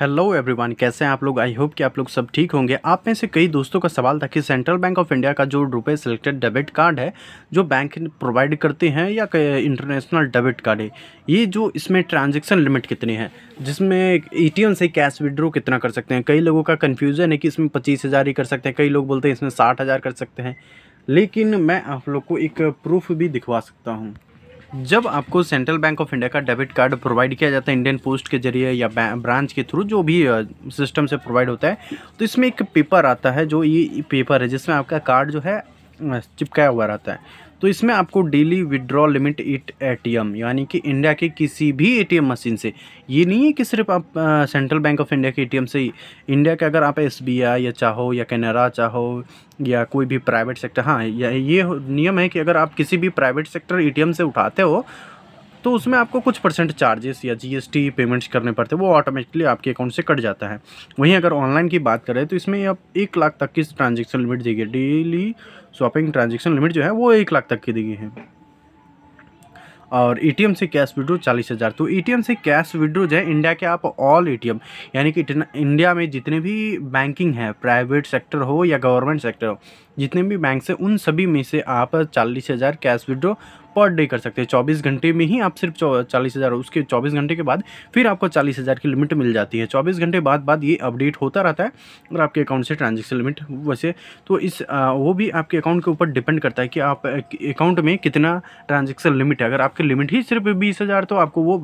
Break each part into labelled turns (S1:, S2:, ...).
S1: hello everyone कैसे हैं आप लोग आई होप कि आप लोग सब ठीक होंगे आप में से कई दोस्तों का सवाल था कि सेंट्रल बैंक ऑफ इंडिया का जो रुपए सिलेक्टेड डेबिट कार्ड है जो बैंक प्रोवाइड करते हैं या इंटरनेशनल डेबिट कार्ड है ये जो इसमें ट्रांजैक्शन लिमिट कितनी है जिसमें ए से कैश विड्रो कितना कर सकते हैं कई लोगों का कन्फ्यूज़न है कि इसमें पच्चीस हज़ार ही कर सकते हैं कई लोग बोलते हैं इसमें साठ हज़ार कर सकते हैं लेकिन मैं आप लोग को एक प्रूफ भी दिखवा सकता हूँ जब आपको सेंट्रल बैंक ऑफ इंडिया का डेबिट कार्ड प्रोवाइड किया जाता है इंडियन पोस्ट के जरिए या ब्रांच के थ्रू जो भी सिस्टम से प्रोवाइड होता है तो इसमें एक पेपर आता है जो ये पेपर है जिसमें आपका कार्ड जो है चिपकाया हुआ रहता है तो इसमें आपको daily withdraw limit it ATM यानी कि इंडिया के किसी भी एटीएम मशीन से ये नहीं है कि सिर्फ आप सेंट्रल बैंक ऑफ इंडिया के एटीएम से ही इंडिया के अगर आप एसबीआई या चाहो या कैनरा चाहो या कोई भी प्राइवेट सेक्टर हाँ ये नियम है कि अगर आप किसी भी प्राइवेट सेक्टर ए से उठाते हो तो उसमें आपको कुछ परसेंट चार्जेस या जीएसटी पेमेंट्स करने पड़ते हैं वो ऑटोमेटिकली आपके अकाउंट से कट जाता है वहीं अगर ऑनलाइन की बात करें तो इसमें आप एक लाख तक की ट्रांजेक्शन लिमिट दी गई डेली शॉपिंग ट्रांजेक्शन लिमिट जो है वो एक लाख तक की दी गई है और ए से कैश विड्रो चालीस हज़ार तो ए से कैश विड्रो जो है इंडिया के आप ऑल ए यानी कि इंडिया में जितने भी बैंकिंग है प्राइवेट सेक्टर हो या गवर्नमेंट सेक्टर हो जितने भी बैंक से उन सभी में से आप चालीस हज़ार कैश विड्रो पर डे कर सकते हैं चौबीस घंटे में ही आप सिर्फ चालीस हज़ार उसके चौबीस घंटे के बाद फिर आपको चालीस हज़ार की लिमिट मिल जाती है चौबीस घंटे बाद बाद ये अपडेट होता रहता है और आपके अकाउंट से ट्रांजेक्शन लिमिट वैसे तो इस आ, वो भी आपके अकाउंट के ऊपर डिपेंड करता है कि आप अकाउंट में कितना ट्रांजेक्शन लिमिट है अगर आपकी लिमिट ही सिर्फ बीस हज़ार तो आपको वो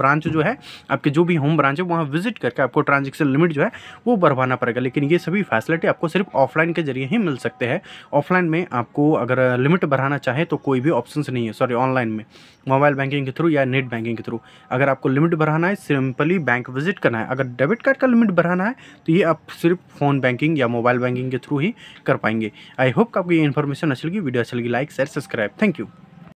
S1: ब्रांच जो है आपके जो भी होम ब्रांच है वहाँ विजिट करके आपको ट्रांजेक्शन लिमिट जो है वो बढ़वाना पड़ेगा लेकिन ये सभी फैसिलिटी आपको सिर्फ ऑफलाइन के जरिए ही मिल सकते हैं ऑफलाइन में आपको अगर लिमिट बढ़ाना चाहे तो कोई भी ऑप्शन नहीं है है सॉरी ऑनलाइन में मोबाइल बैंकिंग के थ्रू या नेट बैंकिंग के थ्रू अगर आपको लिमिट बढ़ाना है सिंपली बैंक विजिट करना है अगर डेबिट कार्ड का लिमिट बढ़ाना है तो ये आप सिर्फ फ़ोन बैंकिंग या मोबाइल बैंकिंग के थ्रू ही कर पाएंगे आई होप आपको ये इन्फॉर्मेशन अच्छी लगी वीडियो अच्छी लगी like share subscribe thank you